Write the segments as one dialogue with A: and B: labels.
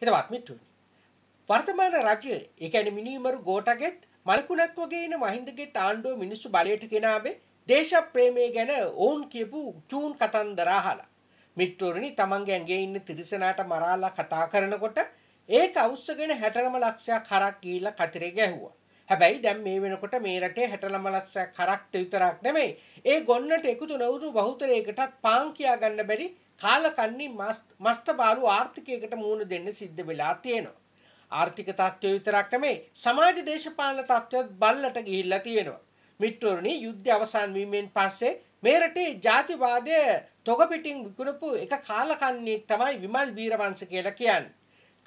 A: හිතවත් මිතුනි. වර්තමාන රජය, ඒ කියන්නේ මිනිමරු ගෝඨගෙත් මල්කුණත් වගේ ඉන මහින්දගේ තාණ්ඩුව මිනිස්සු බලයට ගෙනාවේ දේශප්‍රේමය ගැන ඔවුන් කියපු චූන් කතන්දර අහලා. මිත්‍රෝරණි තමන්ගේ ඇඟේ ඉන්න තිරිසනාට මරාලා කතා කරනකොට ඒක අවුස්සගෙන 60ම ලක්ෂයක් හරක් ගිහිල්ලා කතරේ ගැහුවා. හැබැයි දැන් මේ වෙනකොට මේ රටේ 60 ළමලක්ෂයක් කරක්ට විතරක් නෙමෙයි. ඒ ගොන්නට එකතු නොවුණු බහුතරයකටත් පාන් කියා ගන්න බැරි කාලකන්ණි මස්තබාලු ආර්ථිකයකට මුහුණ දෙන්න සිද්ධ වෙලා තියෙනවා. ආර්ථික තත්ත්වය විතරක් නෙමෙයි සමාජ දේශපාලන තත්ත්වයත් බල්ලට ගිහිල්ලා තියෙනවා. මිත්‍රෝරණි යුද්ධ අවසන් වීමෙන් පස්සේ මේ රටේ ජාතිවාදය තොග පිටින් විකුණපු එක කාලකන්ණියෙක් තමයි විමල් වීරවංශ කියලා කියන්නේ.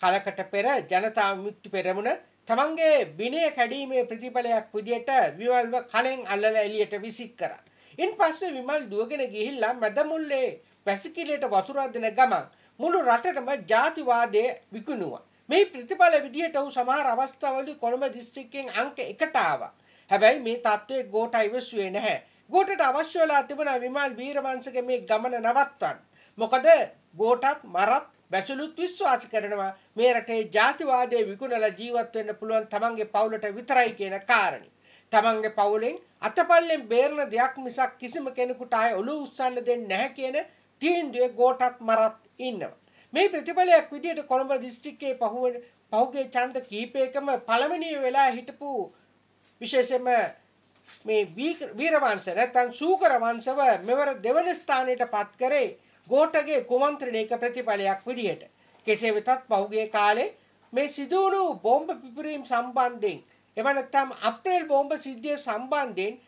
A: කලකට පෙර ජනතා විමුක්ති පෙරමුණ තමන්ගේ විනය කැඩීමේ ප්‍රතිඵලයක් විදියට විමල්ව කණෙන් අල්ලලා එළියට විසික් කරා. ඉන්පස්සේ විමල් දුවගෙන ගිහිල්ලා මැදමුල්ලේ වැසිකිළියට වතුර දෙන ගමන් මුළු රටටම ජාතිවාදයේ විකුණුවා. මේ ප්‍රතිඵල විදියට ඔහු සමහර අවස්ථාවලදී කොළඹ දිස්ත්‍රික්කයෙන් අංක 1ට ආවා. හැබැයි මේ தત્ත්වයේ ගෝඨා ඉවසුවේ නැහැ. ගෝඨට අවශ්‍ය වෙලා තිබුණා විමල් වීරවංශගේ මේ ගමන නවත්තන්න. මොකද ගෝඨත් මරත් බැසලුත් විශ්වාස කරනවා මේ රටේ ජාතිවාදය විකුණලා ජීවත් වෙන්න පුළුවන් තමන්ගේ පවුලට විතරයි කියන කාරණේ. තමන්ගේ පවුලෙන් අතපල්ලෙන් බේරන දෙයක් මිසක් කිසිම කෙනෙකුට ආය ඔලුව උස්සන්න දෙන්නේ නැහැ කියන තීන්දුවේ ගෝටත් මරත් ඉන්නවා. මේ ප්‍රතිඵලයක් විදියට කොළඹ දිස්ත්‍රික්කයේ පහුවෙන පහුගිය ඡන්ද කීපයකම පළවෙනි වෙලා හිටපු විශේෂයෙන්ම මේ වීරවංශ නැත්නම් සූකර වංශව මෙවර දෙවන ස්ථානයට පත් කරේ ගෝටගේ කුමන්ත්‍රණයක ප්‍රතිඵලයක් විදියට. කෙසේ වෙතත් පහුගේ කාලේ මේ සිදුවුණු බෝම්බ පිපිරීම් සම්බන්ධයෙන් එම නැත්නම් අප්‍රේල් බෝම්බ සිද්ධිය සම්බන්ධයෙන්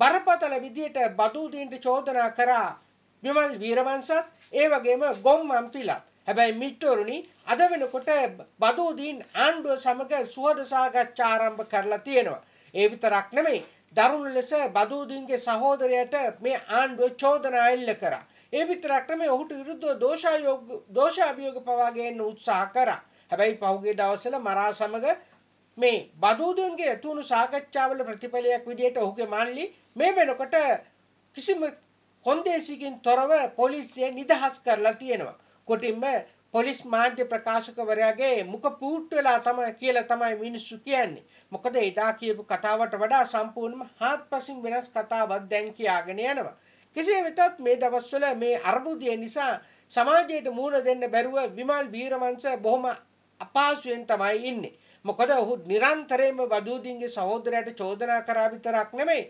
A: බරපතල විදියට බදූදීන්ට චෝදනා කරා විමල් වීරවංශත් ඒ වගේම ගොම්මන් පිලත්. හැබැයි මිට්ටවරුනි අද වෙනකොට බදූදීන් ආණ්ඩුව සමග සුහද සාකච්ඡා ආරම්භ කරලා තියෙනවා. ඒ විතරක් නෙමෙයි දරුණු ලෙස බදූදීන්ගේ සහෝදරයට මේ ආණ්ඩුව චෝදනා එල්ල කරා. ඒ විතරක් නෙමෙයි ඔහුට විරුද්ධව දෝෂායෝග දෝෂාභියෝග පවා ගේන්න උත්සාහ කරා. හැබැයි පහුගිය දවස්වල මරා සමග මේ බදූදුන්ගේ ඇතුණු සාකච්ඡාවල ප්‍රතිඵලයක් විදිහට ඔහුගේ මල්ලි මේ වෙනකොට කිසිම කොන්දේසිකින් තොරව පොලිසිය නිදහස් කරලා තියෙනවා. කොටින්ම පොලිස් මාධ්‍ය ප්‍රකාශකවරයාගේ මුඛ පූට් වෙලා තමයි කියලා තමයි මිනිස්සු කියන්නේ. මොකද එදා කියපු කතාවට වඩා සම්පූර්ණයෙන්ම හාත්පසින් වෙනස් කතාවක් දැන් කියාගෙන යනවා. කෙසේ වෙතත් මේ දවස්වල මේ අර්බුදය නිසා සමාජයට මුහුණ දෙන්න බැරුව විමල් වීරමංශ බොහොම අපහසුවෙන් තමයි ඉන්නේ. මොකද ඔහු නිරන්තරයෙන්ම වදූදීන්ගේ සහෝදරයට චෝදනා කරා විතරක් නෙමෙයි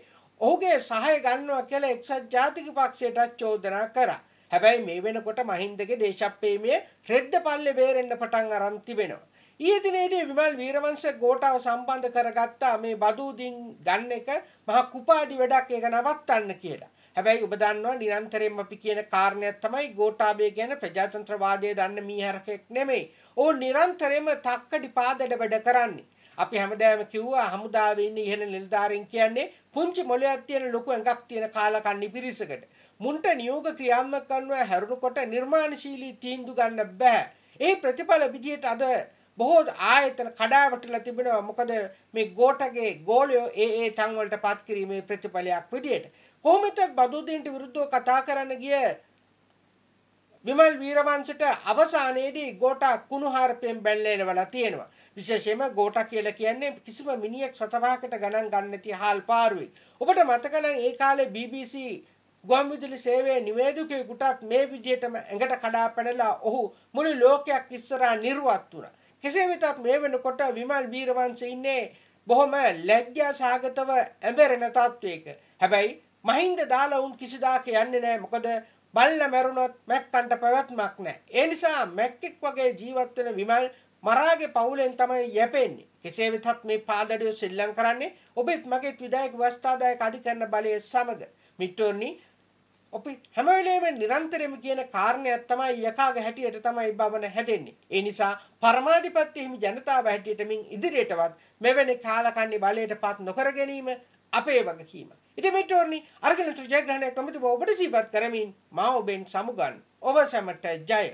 A: ඔහුගේ සහය ගන්නවා කියලා එක්සත් ජාතික පක්ෂයටත් චෝදනා කරා. හැබැයි මේ වෙනකොට මහින්දගේ දේශප්‍රේමයේ රෙද්ද පල්ලේ බේරෙන්න පටන් අරන් තිබෙනවා. ඊයේ දිනේදී විමල් වීරවංශ ගෝඨාව සම්බන්ධ කරගත්තා මේ බදූදින් ගන්න එක මහ කුපාඩි වැඩක් ඒක නවත්තන්න කියලා. හැබැයි ඔබ දන්නවා නිරන්තරයෙන්ම අපි කියන කාරණයක් තමයි ගෝඨාභය කියන ප්‍රජාතන්ත්‍රවාදයේ දන්න මීහරකෙක් නෙමෙයි. ඕ නිරන්තරයෙන්ම තක්ක ඩිපාදඩ වැඩ කරන්නේ. අපි හැමදාම කිව්වා හමුදාවේ ඉන්න ඉහළ නිලධාරීන් කියන්නේ පුංචි මොළයක් තියෙන ලොකු ඇඟක් තියෙන කාලකන්ණි පිරිසකට. මුන්ට නියෝග ක්‍රියාත්මක කරනවා හැරුණකොට නිර්මාණශීලී තීන්දුව ගන්න බෑ. ඒ ප්‍රතිඵල විදියට අද බොහෝ ආයතන කඩාවැටලා තිබෙනවා. මොකද මේ ගෝටගේ ගෝලියෝ ඒ ඒ තන් වලට පත් කිරීමේ ප්‍රතිඵලයක් විදියට. කොහොමතත් බදුදීන්ට විරුද්ධව කතා කරන්න ගිය විමල් වීරවංශට අවසානයේදී ගෝටා කුණුහාරපෙන් බැල්ලෙනවලා තියෙනවා. විශේෂයෙන්ම ගෝටා කියලා කියන්නේ කිසිම මිනිහෙක් සතවහකට ගණන් ගන්න නැති හාල් පාරුවෙක්. ඔබට මතක නම් ඒ කාලේ BBC ගුවන් විදුලි සේවයේ නිවේදකයෙකුටත් මේ විදිහටම ඇඟට කඩාපැනලා ඔහු මුළු ලෝකයක් ඉස්සරහා නිර්වත් වුණා. කෙසේ වෙතත් මේ වෙනකොට විමල් වීරවංශ ඉන්නේ බොහොම ලැජ්ජා සහගතව ඇඹරෙන තත්වයක. හැබැයි මහින්ද දාලා උන් කිසිදාක යන්නේ නැහැ. මොකද බල්ල මැරුණොත් මැක්කන්ට පැවැත්මක් නැහැ. ඒ නිසා මැක්කෙක් වගේ ජීවත් වෙන විමල් මරාගේ පවුලෙන් තමයි යැපෙන්නේ. කෙසේ වෙතත් මේ පාදඩිය සෙල්ලම් කරන්නේ ඔබෙත් මගේත් විදායක වස්තාදායක අධිකරණ බලය සමග. මිට්ටෝනි අපි හැම වෙලේම නිරන්තරයෙන්ම කියන කාරණයක් තමයි යකාගේ හැටියට තමයි භවන හැදෙන්නේ. ඒ නිසා පරමාධිපත්‍ය හිමි ජනතාව හැටියට මින් ඉදිරියටවත් මෙවැනි කාලකන්ණි බලයටපත් නොකර ගැනීම අපේ වගකීම. ඉතින් මිටෝර්නි අරගලට ජයග්‍රහණයක් නොමැතිව ඔබට සිහිපත් කරමින් මා ඔබෙන් සමුගන් ඔබ සැමට ජය